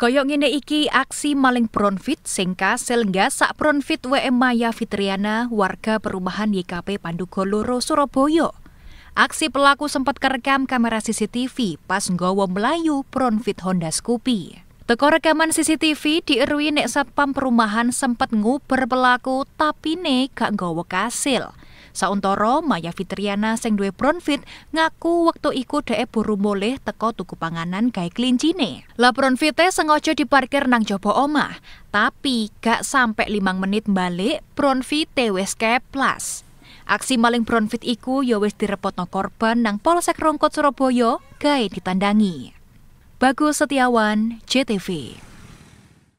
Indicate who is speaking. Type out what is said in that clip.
Speaker 1: Koyok ngene iki aksi maling Pronfit sing kasil sak Pronfit WM Maya Fitriana warga perumahan YKP Pandugoloro Surabaya. Aksi pelaku sempat kerekam kamera CCTV pas nggawa melayu Pronfit Honda Scoopy. Teko rekaman CCTV dierui nek satpam perumahan sempat nguber pelaku tapi nek gak nggawa kasil. Sauntoro Maya Fitriana sing duwe Bronfit ngaku waktu iku dhek buru moleh teko tuku panganan gawe klincine. Lah Bronfite sengaja diparkir nang jaba omah, tapi gak sampai limang menit balik Bronfite wis keplas. Aksi maling Bronfit iku ya wis direpotno korban nang Polsek Rongkot Surabaya gawe ditandangi. Bagus Setiawan, CTV.